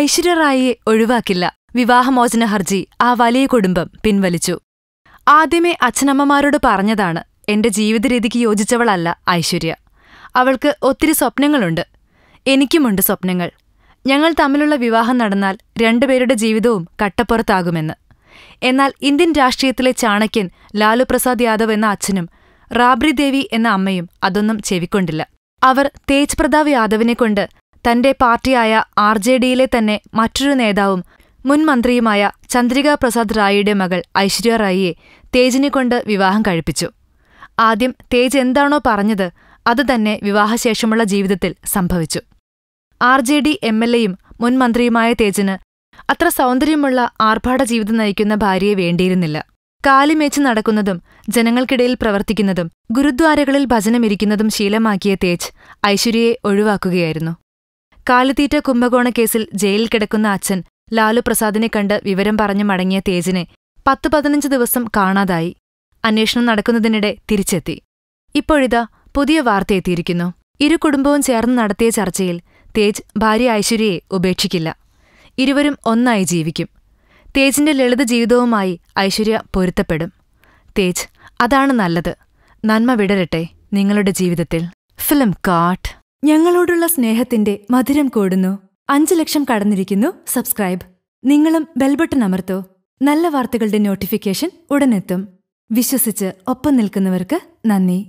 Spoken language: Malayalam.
ഐശ്വര്യ റായിയെ ഒഴിവാക്കില്ല വിവാഹമോചന ഹർജി ആ വലിയ കുടുംബം പിൻവലിച്ചു ആദ്യമേ അച്ഛനമ്മമാരോട് പറഞ്ഞതാണ് എന്റെ ജീവിതരീതിക്ക് യോജിച്ചവളല്ല ഐശ്വര്യ അവൾക്ക് ഒത്തിരി സ്വപ്നങ്ങളുണ്ട് എനിക്കുമുണ്ട് സ്വപ്നങ്ങൾ ഞങ്ങൾ തമ്മിലുള്ള വിവാഹം നടന്നാൽ രണ്ടുപേരുടെ ജീവിതവും കട്ടപ്പുറത്താകുമെന്ന് എന്നാൽ ഇന്ത്യൻ രാഷ്ട്രീയത്തിലെ ചാണക്യൻ ലാലു പ്രസാദ് യാദവ് എന്ന അച്ഛനും റാബ്രി ദേവി എന്ന അമ്മയും അതൊന്നും ചെവിക്കൊണ്ടില്ല അവർ തേജ് പ്രതാപ് യാദവിനെക്കൊണ്ട് കൊണ്ട് തന്റെ പാർട്ടിയായ ആർ ജെ ഡിയിലെ തന്നെ മറ്റൊരു നേതാവും മുൻ മന്ത്രിയുമായ ചന്ദ്രിക പ്രസാദ് റായിയുടെ മകൾ ഐശ്വര്യ റായിയെ തേജിനെ കൊണ്ട് വിവാഹം കഴിപ്പിച്ചു ആദ്യം തേജ് എന്താണോ പറഞ്ഞത് അത് തന്നെ വിവാഹശേഷമുള്ള ജീവിതത്തിൽ സംഭവിച്ചു ആർ ജെ ഡി എം എൽ എയും മുൻ മന്ത്രിയുമായ തേജിന് അത്ര സൗന്ദര്യമുള്ള ആർഭാട ജീവിതം നയിക്കുന്ന ഭാര്യയെ വേണ്ടിയിരുന്നില്ല കാലിമേച്ച് നടക്കുന്നതും ജനങ്ങൾക്കിടയിൽ പ്രവർത്തിക്കുന്നതും ഗുരുദ്വാരകളിൽ ഭജനമിരിക്കുന്നതും ശീലമാക്കിയ തേജ് ഐശ്വര്യയെ ഒഴിവാക്കുകയായിരുന്നു കാലിത്തീറ്റ കുംഭകോണ കേസിൽ ജയിലിൽ കിടക്കുന്ന അച്ഛൻ ലാലു പ്രസാദിനെ കണ്ട് വിവരം പറഞ്ഞു മടങ്ങിയ തേജിനെ പത്ത് പതിനഞ്ച് ദിവസം കാണാതായി അന്വേഷണം നടക്കുന്നതിനിടെ തിരിച്ചെത്തി ഇപ്പോഴിതാ പുതിയ വാർത്തയെത്തിയിരിക്കുന്നു ഇരു കുടുംബവും ചേർന്ന് നടത്തിയ ചർച്ചയിൽ തേജ് ഭാര്യ ഐശ്വര്യയെ ഉപേക്ഷിക്കില്ല ഇരുവരും ഒന്നായി ജീവിക്കും തേജിന്റെ ലളിത ജീവിതവുമായി ഐശ്വര്യ പൊരുത്തപ്പെടും തേജ് അതാണ് നല്ലത് നന്മ വിടരട്ടെ നിങ്ങളുടെ ജീവിതത്തിൽ ഫിലിം കാട്ട് ഞങ്ങളോടുള്ള സ്നേഹത്തിന്റെ മധുരം കൂടുന്നു അഞ്ച് ലക്ഷം കടന്നിരിക്കുന്നു സബ്സ്ക്രൈബ് നിങ്ങളും ബെൽബട്ടൺ അമർത്തോ നല്ല വാർത്തകളുടെ നോട്ടിഫിക്കേഷൻ ഉടനെത്തും വിശ്വസിച്ച് ഒപ്പം നിൽക്കുന്നവർക്ക് നന്ദി